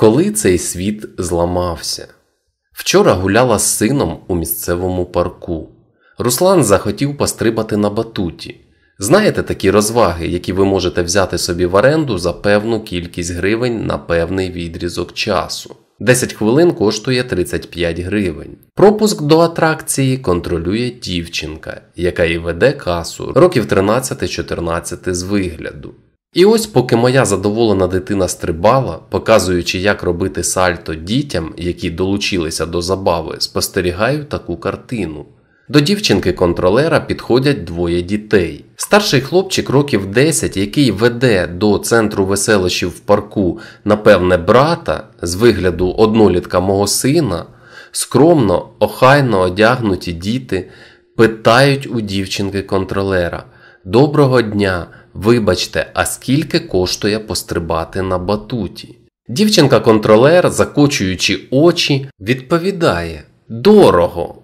коли цей світ зламався. Вчора гуляла з сином у місцевому парку. Руслан захотів пострибати на батуті. Знаєте такі розваги, які ви можете взяти собі в оренду за певну кількість гривень на певний відрізок часу. 10 хвилин коштує 35 гривень. Пропуск до атракції контролює дівчинка, яка і веде касу років 13-14 з вигляду. І ось поки моя задоволена дитина стрибала, показуючи, як робити сальто дітям, які долучилися до забави, спостерігаю таку картину. До дівчинки контролера підходять двоє дітей. Старший хлопчик років 10, який веде до центру веселищів в парку, напевне, брата з вигляду однолітка мого сина, скромно, охайно одягнуті діти питають у дівчинки контролера: Доброго дня! Вибачте, а скільки коштує пострибати на батуті? Дівчинка-контролер, закочуючи очі, відповідає Дорого!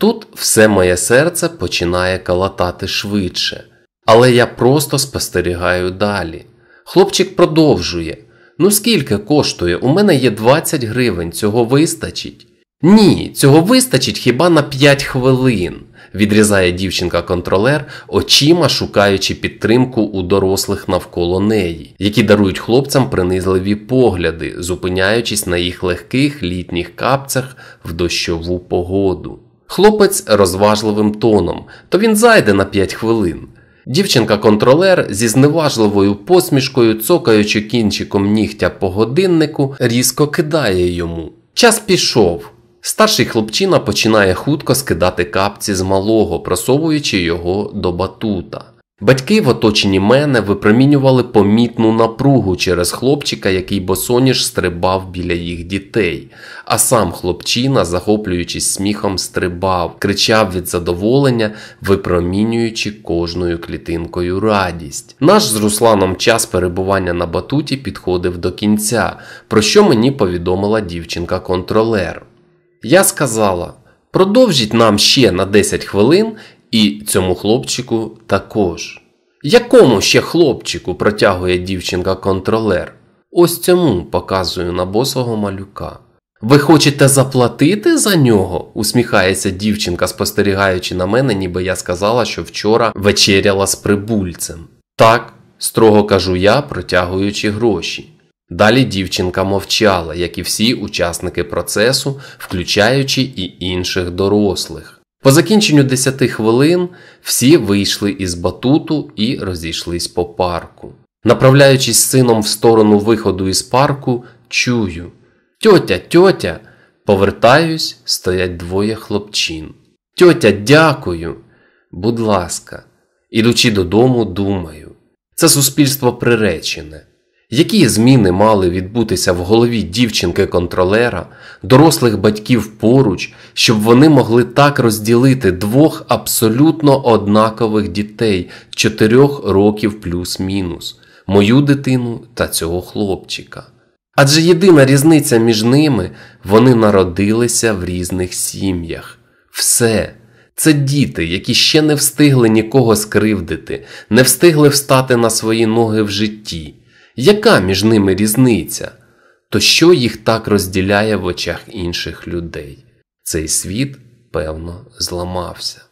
Тут все моє серце починає калатати швидше, але я просто спостерігаю далі. Хлопчик продовжує Ну скільки коштує? У мене є 20 гривень, цього вистачить. Ні, цього вистачить хіба на 5 хвилин відрізає дівчинка-контролер, очима шукаючи підтримку у дорослих навколо неї, які дарують хлопцям принизливі погляди, зупиняючись на їх легких літніх капцях в дощову погоду. Хлопець розважливим тоном, то він зайде на 5 хвилин. Дівчинка-контролер зі зневажливою посмішкою, цокаючи кінчиком нігтя по годиннику, різко кидає йому. Час пішов. Старший хлопчина починає хутко скидати капці з малого, просовуючи його до батута. Батьки в оточенні мене випромінювали помітну напругу через хлопчика, який босоніж стрибав біля їх дітей, а сам хлопчина, захоплюючись сміхом, стрибав, кричав від задоволення, випромінюючи кожною клітинкою радість. Наш з Русланом час перебування на батуті підходив до кінця, про що мені повідомила дівчинка-контролер. Я сказала: продовжіть нам ще на 10 хвилин і цьому хлопчику також. Якому ще хлопчику протягує дівчинка-контролер? Ось цьому показую на босого малюка. Ви хочете заплатити за нього? усміхається дівчинка, спостерігаючи на мене, ніби я сказала, що вчора вечеряла з прибульцем. Так, строго кажу я, протягуючи гроші. Далі дівчинка мовчала, як і всі учасники процесу, включаючи і інших дорослих. По закінченню 10 хвилин всі вийшли із батуту і розійшлись по парку. Направляючись з сином в сторону виходу із парку, чую Тьотя, тьотя, повертаюсь, стоять двоє хлопчин. Тьотя, дякую, будь ласка, ідучи додому, думаю, це суспільство приречене. Які зміни мали відбутися в голові дівчинки-контролера, дорослих батьків поруч, щоб вони могли так розділити двох абсолютно однакових дітей чотирьох років плюс-мінус, мою дитину та цього хлопчика? Адже єдина різниця між ними вони народилися в різних сім'ях. Все. Це діти, які ще не встигли нікого скривдити, не встигли встати на свої ноги в житті. Яка між ними різниця? То що їх так розділяє в очах інших людей? Цей світ, певно, зламався.